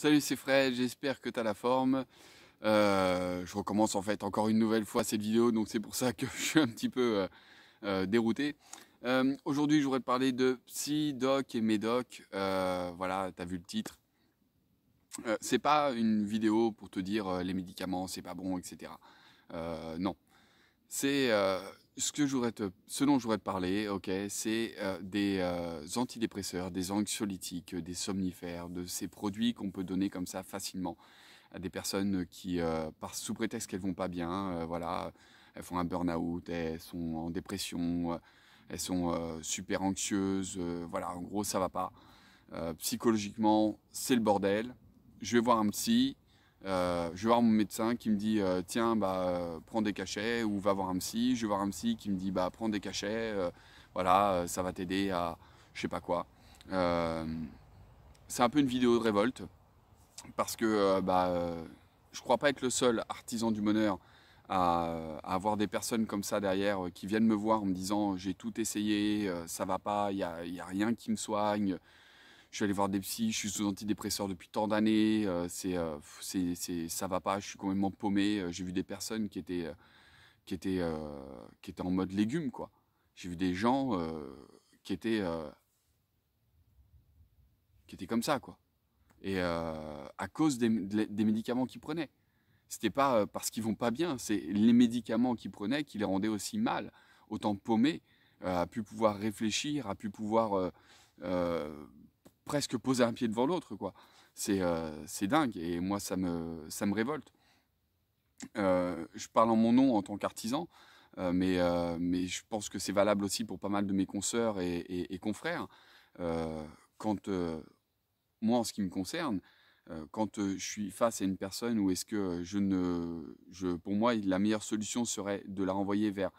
Salut, c'est Fred, j'espère que t'as la forme. Euh, je recommence en fait encore une nouvelle fois cette vidéo, donc c'est pour ça que je suis un petit peu euh, euh, dérouté. Aujourd'hui, je voudrais te parler de psy, doc et médoc. voilà, t'as vu le titre. c'est pas une vidéo pour te dire les médicaments, c'est pas bon, etc. non. C'est ce, que te, selon dont je voudrais te parler, ok, c'est euh, des euh, antidépresseurs, des anxiolytiques, des somnifères, de ces produits qu'on peut donner comme ça facilement à des personnes qui, euh, par sous prétexte qu'elles vont pas bien, voilà, elles font un burn-out, elles sont en dépression, elles sont super anxieuses, voilà, en gros ça va pas. psychologiquement, c'est le bordel. Je vais voir un psy, euh, je vais voir mon médecin qui me dit euh, tiens bah euh, prends des cachets ou va voir un psy. Je vais voir un psy qui me dit bah prends des cachets. voilà, ça va t'aider à je sais pas quoi. c'est un peu une vidéo de révolte parce que bah je crois pas être le seul artisan du bonheur à, avoir des personnes comme ça derrière qui viennent me voir en me disant j'ai tout essayé, ça va pas, il n'y a, rien qui me soigne, je suis allé voir des psys, je suis sous antidépresseur depuis tant d'années, euh, euh, c'est, c'est, ça va pas, je suis complètement paumé. Euh, j'ai vu des personnes qui étaient, qui étaient, qui étaient en mode légume, quoi. J'ai vu des gens qui étaient, qui étaient comme ça, quoi. Et à cause des, médicaments qu'ils prenaient. C'était pas parce qu'ils vont pas bien, c'est les médicaments qu'ils prenaient qui les rendaient aussi mal, autant paumés, a pu pouvoir réfléchir, a pu pouvoir presque poser un pied devant l'autre, quoi. C'est euh, dingue et moi, ça me, ça me révolte. Euh, je parle en mon nom en tant qu'artisan, euh, mais, euh, mais je pense que c'est valable aussi pour pas mal de mes consoeurs et, et confrères. quand, moi, en ce qui me concerne, quand je suis face à une personne où est-ce que je ne, je, pour moi, la meilleure solution serait de la renvoyer vers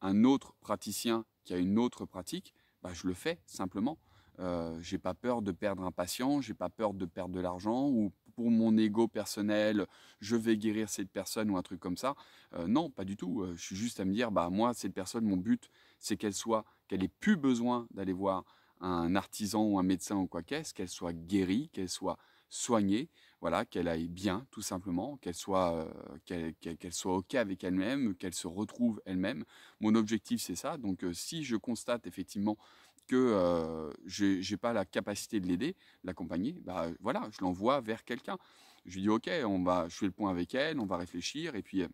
un autre praticien qui a une autre pratique, bah, je le fais simplement. Euh, j'ai pas peur de perdre un patient, j'ai pas peur de perdre de l'argent ou pour mon ego personnel, je vais guérir cette personne ou un truc comme ça. Euh, non, pas du tout. Euh, je suis juste à me dire, bah moi cette personne, mon but, c'est qu'elle soit, qu'elle ait plus besoin d'aller voir un artisan ou un médecin ou quoi qu'est-ce, qu'elle soit guérie, qu'elle soit soignée, voilà, qu'elle aille bien, tout simplement, qu'elle soit, qu'elle, soit OK avec elle-même, qu'elle se retrouve elle-même. Mon objectif, c'est ça. Donc, si je constate effectivement que je n'ai pas la capacité de l'aider, l'accompagner, bah, voilà, je l'envoie vers quelqu'un. Je lui dis, OK, on va, je fais le point avec elle, on va réfléchir, et puis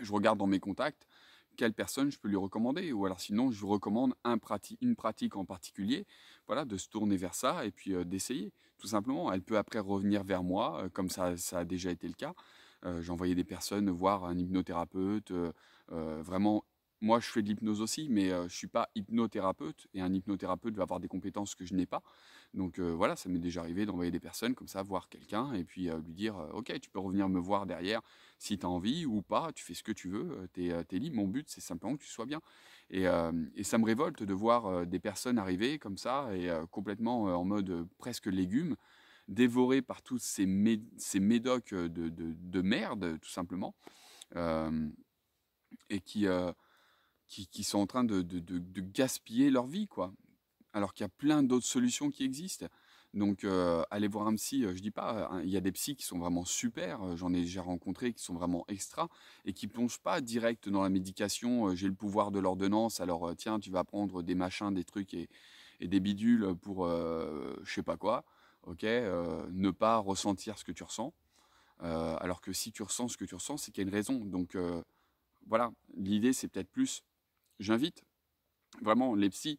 je regarde dans mes contacts quelle personne je peux lui recommander. Ou alors sinon, je recommande une pratique en particulier voilà, de se tourner vers ça et puis euh, d'essayer, tout simplement. Elle peut après revenir vers moi, euh, comme ça, ça a déjà été le cas. Euh, j'envoyais des personnes voir un hypnothérapeute, vraiment moi, je fais de l'hypnose aussi, mais euh, je ne suis pas hypnothérapeute. Et un hypnothérapeute va avoir des compétences que je n'ai pas. Donc euh, voilà, ça m'est déjà arrivé d'envoyer des personnes comme ça voir quelqu'un et puis euh, lui dire Ok, tu peux revenir me voir derrière si tu as envie ou pas, tu fais ce que tu veux, tu es, libre. Mon but, c'est simplement que tu sois bien. Et, et ça me révolte de voir des personnes arriver comme ça et complètement en mode presque légumes, dévorées par tous ces, ces médocs de, de, de, merde, tout simplement. et qui qui, sont en train de, gaspiller leur vie, quoi. Alors qu'il y a plein d'autres solutions qui existent. Donc, euh, allez voir un psy, euh, je dis pas, hein, il y a des psys qui sont vraiment super, euh, j'en ai déjà rencontré, qui sont vraiment extra, et qui plongent pas direct dans la médication, j'ai le pouvoir de l'ordonnance, alors tiens, tu vas prendre des machins, des trucs et, et des bidules pour je sais pas quoi, ok, ne pas ressentir ce que tu ressens. alors que si tu ressens ce que tu ressens, c'est qu'il y a une raison. Donc, voilà, l'idée, c'est peut-être plus j'invite vraiment les psys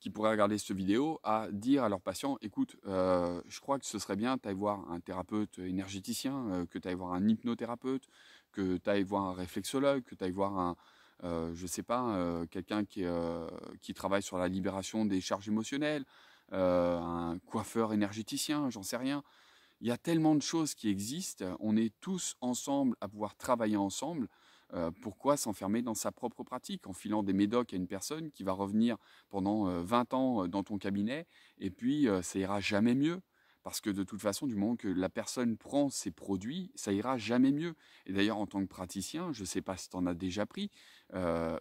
qui pourraient regarder cette vidéo à dire à leurs patients écoute, euh, je crois que ce serait bien tu ailles voir un thérapeute énergéticien, euh, que tu ailles voir un hypnothérapeute, que tu ailles voir un réflexologue, que tu ailles voir un. Euh, je sais pas, euh, quelqu'un qui, qui travaille sur la libération des charges émotionnelles, un coiffeur énergéticien, j'en sais rien. Il y a tellement de choses qui existent, on est tous ensemble à pouvoir travailler ensemble euh, pourquoi s'enfermer dans sa propre pratique en filant des médocs à une personne qui va revenir pendant 20 euh, ans euh, dans ton cabinet et puis ça ira jamais mieux parce que de toute façon, du moment que la personne prend ses produits, ça ira jamais mieux. Et d'ailleurs, en tant que praticien, je ne sais pas si tu en as déjà pris.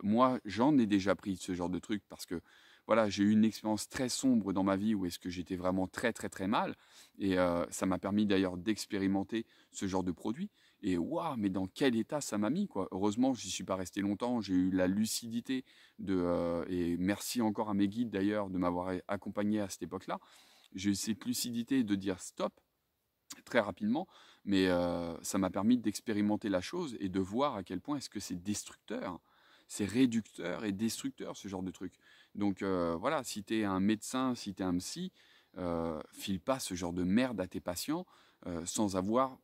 moi, j'en ai déjà pris ce genre de truc parce que voilà, j'ai eu une expérience très sombre dans ma vie où est-ce que j'étais vraiment très très très mal. Et ça m'a permis d'ailleurs d'expérimenter ce genre de produit. Et waouh, mais dans quel état ça m'a mis quoi. Heureusement, n'y suis pas resté longtemps. J'ai eu la lucidité de euh, et merci encore à mes guides d'ailleurs de m'avoir accompagné à cette époque-là. J'ai eu cette lucidité de dire stop très rapidement, mais euh, ça m'a permis d'expérimenter la chose et de voir à quel point est-ce que c'est destructeur, c'est réducteur et destructeur ce genre de truc. Donc euh, voilà, si tu es un médecin, si tu es un psy, file pas ce genre de merde à tes patients sans avoir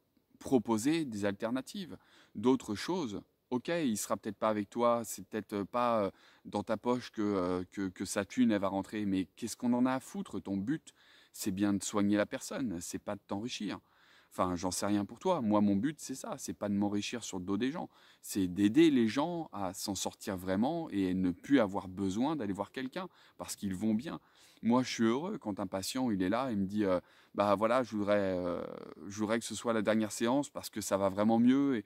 proposer des alternatives, d'autres choses. Ok, il sera peut-être pas avec toi, c'est peut-être euh, pas euh, dans ta poche que, euh, que, sa thune va rentrer, mais qu'est-ce qu'on en a à foutre Ton but, c'est bien de soigner la personne, c'est pas de t'enrichir. Enfin, j'en sais rien pour toi. Moi, mon but, c'est ça. C'est pas de m'enrichir sur le dos des gens. C'est d'aider les gens à s'en sortir vraiment et ne plus avoir besoin d'aller voir quelqu'un parce qu'ils vont bien. Moi, je suis heureux quand un patient, il est là, et me dit, euh, bah voilà, je voudrais, euh, je voudrais que ce soit la dernière séance parce que ça va vraiment mieux et,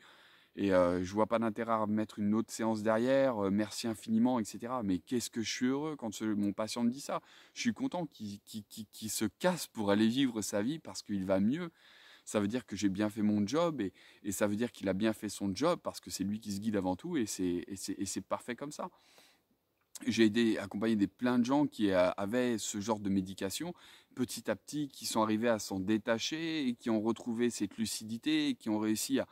et euh, je vois pas d'intérêt à mettre une autre séance derrière, merci infiniment, etc. Mais qu'est-ce que je suis heureux quand mon patient me dit ça Je suis content qu'il se casse pour aller vivre sa vie parce qu'il va mieux ça veut dire que j'ai bien fait mon job et ça veut dire qu'il a bien fait son job parce que c'est lui qui se guide avant tout et c'est parfait comme ça j'ai aidé, accompagné des, plein de gens qui euh, avaient ce genre de médication, petit à petit, qui sont arrivés à s'en détacher et qui ont retrouvé cette lucidité qui ont réussi à,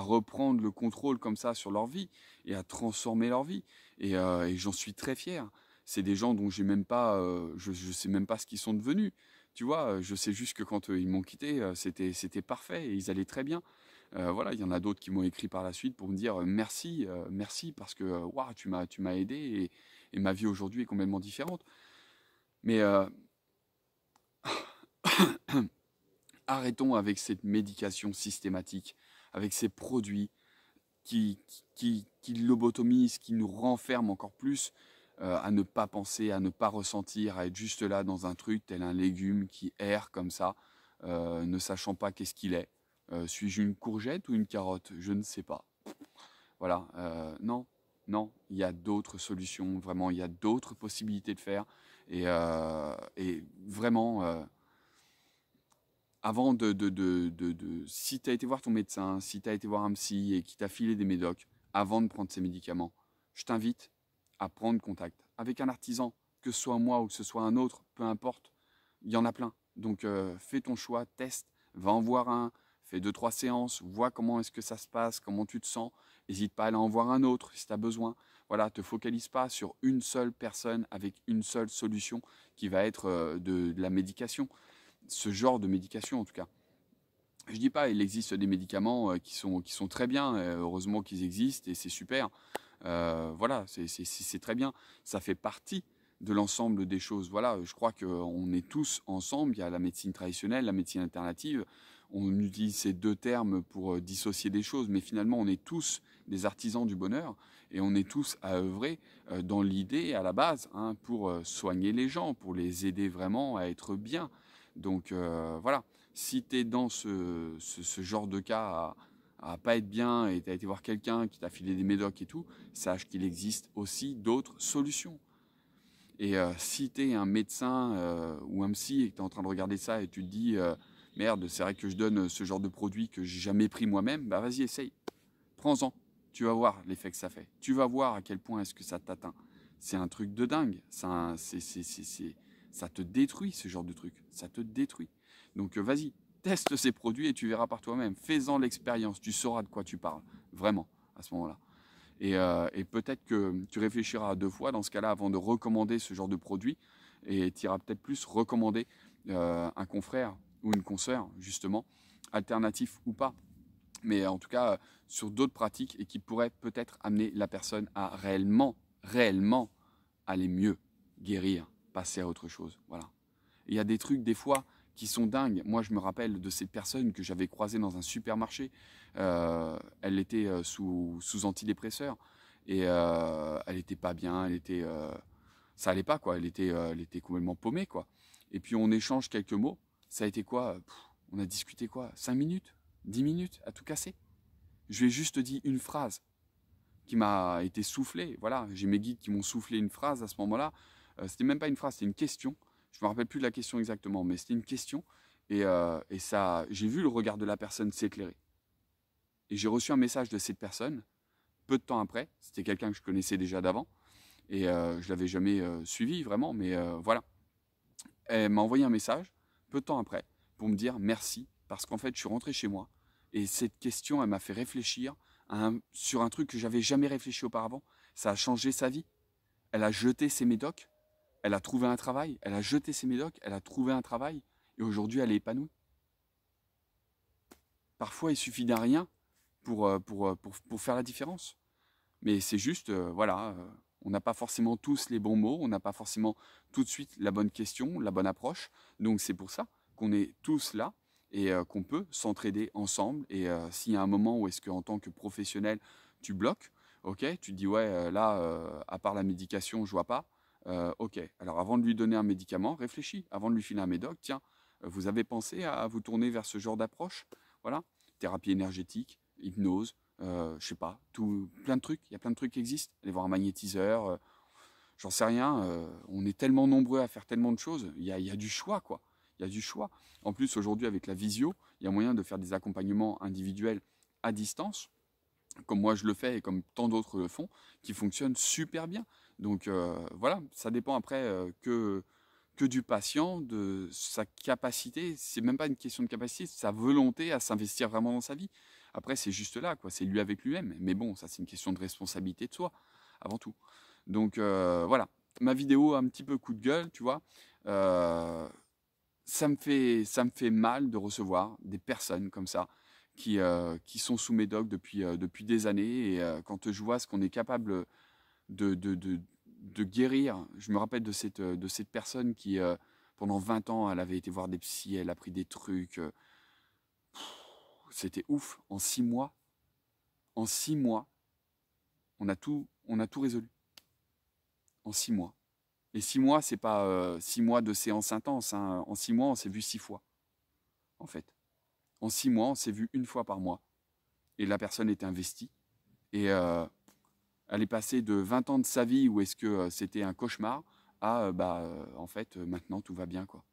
reprendre le contrôle comme ça sur leur vie et à transformer leur vie. Et, euh, j'en suis très fier. C'est des gens dont même pas, euh, je, ne sais même pas ce qu'ils sont devenus. Tu vois, je sais juste que quand ils m'ont quitté, c'était parfait et ils allaient très bien. voilà, il y en a d'autres qui m'ont écrit par la suite pour me dire merci, merci parce que tu m'as tu m'as aidé et, et ma vie aujourd'hui est complètement différente. Mais euh, arrêtons avec cette médication systématique, avec ces produits qui, qui, qui lobotomisent, qui nous renferment encore plus euh, à ne pas penser, à ne pas ressentir, à être juste là dans un truc tel un légume qui erre comme ça, euh, ne sachant pas qu'est-ce qu'il est. est. Suis-je une courgette ou une carotte Je ne sais pas. Voilà, non, non, il y a d'autres solutions, vraiment, il y a d'autres possibilités de faire. Et, euh, vraiment, euh, avant de, de, de, Si tu as été voir ton médecin, si tu as été voir un psy et qui t'a filé des médocs, avant de prendre ces médicaments, je t'invite à prendre contact avec un artisan, que ce soit moi ou que ce soit un autre, peu importe, il y en a plein. Donc euh, fais ton choix, teste, va en voir un, fais deux, trois séances, vois comment est-ce que ça se passe, comment tu te sens. N'hésite pas à aller en voir un autre si tu as besoin. Voilà, te focalise pas sur une seule personne avec une seule solution qui va être euh, de, la médication. Ce genre de médication en tout cas. Je dis pas, il existe des médicaments euh, qui sont, qui sont très bien, euh, heureusement qu'ils existent et c'est super. voilà, c'est très bien. Ça fait partie de l'ensemble des choses. Voilà, je crois qu'on est tous ensemble. Il y a la médecine traditionnelle, la médecine alternative on utilise ces deux termes pour euh, dissocier des choses, mais finalement, on est tous des artisans du bonheur et on est tous à œuvrer euh, dans l'idée à la base hein, pour euh, soigner les gens, pour les aider vraiment à être bien. Donc voilà, si tu es dans ce, genre de cas à, à pas être bien et tu as été voir quelqu'un qui t'a filé des médocs et tout, sache qu'il existe aussi d'autres solutions. Et si tu es un médecin ou un psy et que tu es en train de regarder ça et tu te dis merde, c'est vrai que je donne euh, ce genre de produit que j'ai jamais pris moi-même, bah vas-y, essaye, prends-en, tu vas voir l'effet que ça fait, tu vas voir à quel point est-ce que ça t'atteint. C'est un truc de dingue, ça, te détruit ce genre de truc, ça te détruit. Donc euh, vas-y, teste ces produits et tu verras par toi-même, fais-en l'expérience, tu sauras de quoi tu parles, vraiment, à ce moment-là. Et, euh, peut-être que tu réfléchiras à deux fois dans ce cas-là avant de recommander ce genre de produit et tu iras peut-être plus recommander un confrère ou une consoeur, justement, alternatif ou pas, mais en tout cas euh, sur d'autres pratiques et qui pourraient peut-être amener la personne à réellement, réellement aller mieux, guérir, passer à autre chose. Voilà. Il y a des trucs, des fois, qui sont dingues. Moi, je me rappelle de cette personne que j'avais croisée dans un supermarché. Euh, elle était euh, sous, sous antidépresseur et elle n'était pas bien. Elle était, ça allait pas quoi. Elle était, elle était complètement paumée quoi. Et puis on échange quelques mots ça a été quoi euh, On a discuté quoi 5 minutes 10 minutes à tout casser Je lui ai juste dit une phrase qui m'a été soufflée. Voilà, j'ai mes guides qui m'ont soufflé une phrase à ce moment-là. Ce euh, c'était même pas une phrase, c'était une question. Je me rappelle plus de la question exactement, mais c'était une question. Et, euh, et ça, j'ai vu le regard de la personne s'éclairer. Et j'ai reçu un message de cette personne peu de temps après. C'était quelqu'un que je connaissais déjà d'avant et euh, je l'avais jamais suivi vraiment, mais voilà. Elle m'a envoyé un message peu de temps après, pour me dire merci, parce qu'en fait, je suis rentré chez moi, et cette question, elle m'a fait réfléchir sur un truc que j'avais jamais réfléchi auparavant. Ça a changé sa vie. Elle a jeté ses médocs, elle a trouvé un travail, elle a jeté ses médocs, elle a trouvé un travail, et aujourd'hui, elle est épanouie. Parfois, il suffit d'un rien pour, euh, euh, pour, faire la différence. Mais c'est juste, euh, voilà. On n'a pas forcément tous les bons mots, on n'a pas forcément tout de suite la bonne question, la bonne approche. Donc c'est pour ça qu'on est tous là et euh, qu'on peut s'entraider ensemble. Et euh, s'il y a un moment où est-ce qu'en tant que professionnel, tu bloques, ok, tu te dis ouais, euh, là, à part la médication, je vois pas. ok, alors avant de lui donner un médicament, réfléchis. Avant de lui filer un médoc, tiens, vous avez pensé à vous tourner vers ce genre d'approche Voilà, thérapie énergétique, hypnose, euh, je sais pas, tout, plein de trucs. Il y a plein de trucs qui existent. Aller voir un magnétiseur, euh, j'en sais rien. Euh, on est tellement nombreux à faire tellement de choses. Il y a, y a, du choix, quoi. Il y a du choix. En plus, aujourd'hui, avec la visio, il y a moyen de faire des accompagnements individuels à distance, comme moi je le fais et comme tant d'autres le font, qui fonctionnent super bien. Donc euh, voilà, ça dépend après que que du patient, de sa capacité, c'est même pas une question de capacité, sa volonté à s'investir vraiment dans sa vie. Après, c'est juste là, quoi. C'est lui avec lui-même. Mais bon, ça, c'est une question de responsabilité de soi, avant tout. Donc euh, voilà, ma vidéo un petit peu coup de gueule, tu vois. Euh, ça me fait, ça me fait mal de recevoir des personnes comme ça qui, euh, qui sont sous mes docs depuis, depuis des années. Et quand je vois ce qu'on est capable de, de de guérir. Je me rappelle de cette, euh, de cette personne qui, euh, pendant 20 ans, elle avait été voir des psys, elle a pris des trucs. Euh, c'était ouf. En six mois, en six mois, on a tout, on a tout résolu. En six mois. Et six mois, c'est pas six mois de séance intense. Hein. En six mois, on s'est vu six fois, en fait. En six mois, on s'est vu une fois par mois. Et la personne est investie. Et elle est passée de 20 ans de sa vie où est-ce que euh, c'était un cauchemar à euh, bah, euh, en fait maintenant tout va bien quoi.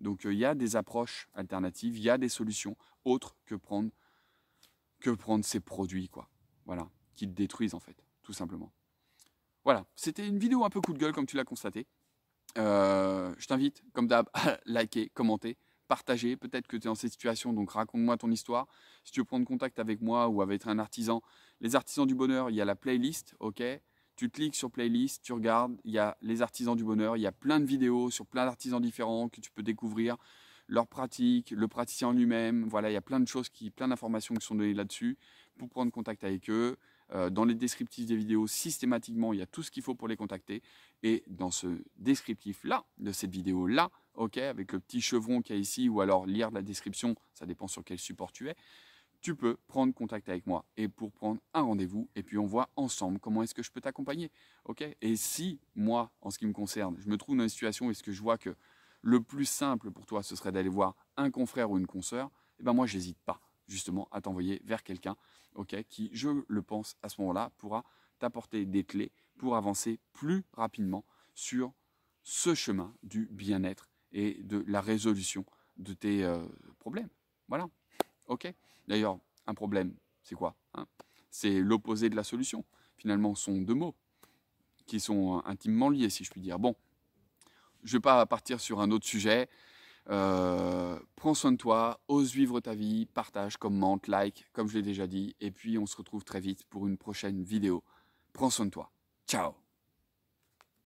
Donc il y a des approches alternatives, il y a des solutions autres que prendre que prendre ces produits quoi. Voilà, qui te détruisent en fait, tout simplement. Voilà, c'était une vidéo un peu coup de gueule comme tu l'as constaté. je t'invite comme d'hab à liker, commenter partager. Peut-être que tu es dans cette situation, donc raconte-moi ton histoire. Si tu veux prendre contact avec moi ou avec un artisan, les artisans du bonheur, il y a la playlist, ok tu cliques sur playlist, tu regardes, il y a les artisans du bonheur, il y a plein de vidéos sur plein d'artisans différents que tu peux découvrir, leur pratique, le praticien lui-même, voilà, il y a plein de choses qui, plein d'informations qui sont données là-dessus pour prendre contact avec eux. Euh, dans les descriptifs des vidéos, systématiquement, il y a tout ce qu'il faut pour les contacter. Et dans ce descriptif-là, de cette vidéo-là, OK, avec le petit chevron qu'il y a ici, ou alors lire la description, ça dépend sur quel support tu es, tu peux prendre contact avec moi et pour prendre un rendez-vous et puis on voit ensemble comment est-ce que je peux t'accompagner. OK Et si moi, en ce qui me concerne, je me trouve dans une situation où est-ce que je vois que le plus simple pour toi, ce serait d'aller voir un confrère ou une consoeur, eh ben moi, j'hésite pas justement à t'envoyer vers quelqu'un qui, je le pense, à ce moment-là, pourra t'apporter des clés pour avancer plus rapidement sur ce chemin du bien-être et de la résolution de tes euh, problèmes. Voilà. OK D'ailleurs, un problème, c'est quoi hein C'est l'opposé de la solution. Finalement, ce sont deux mots qui sont euh, intimement liés, si je puis dire. Bon, je ne vais pas partir sur un autre sujet. Euh, prends soin de toi, ose vivre ta vie, partage, commente, like, comme je l'ai déjà dit. Et puis, on se retrouve très vite pour une prochaine vidéo. Prends soin de toi. Ciao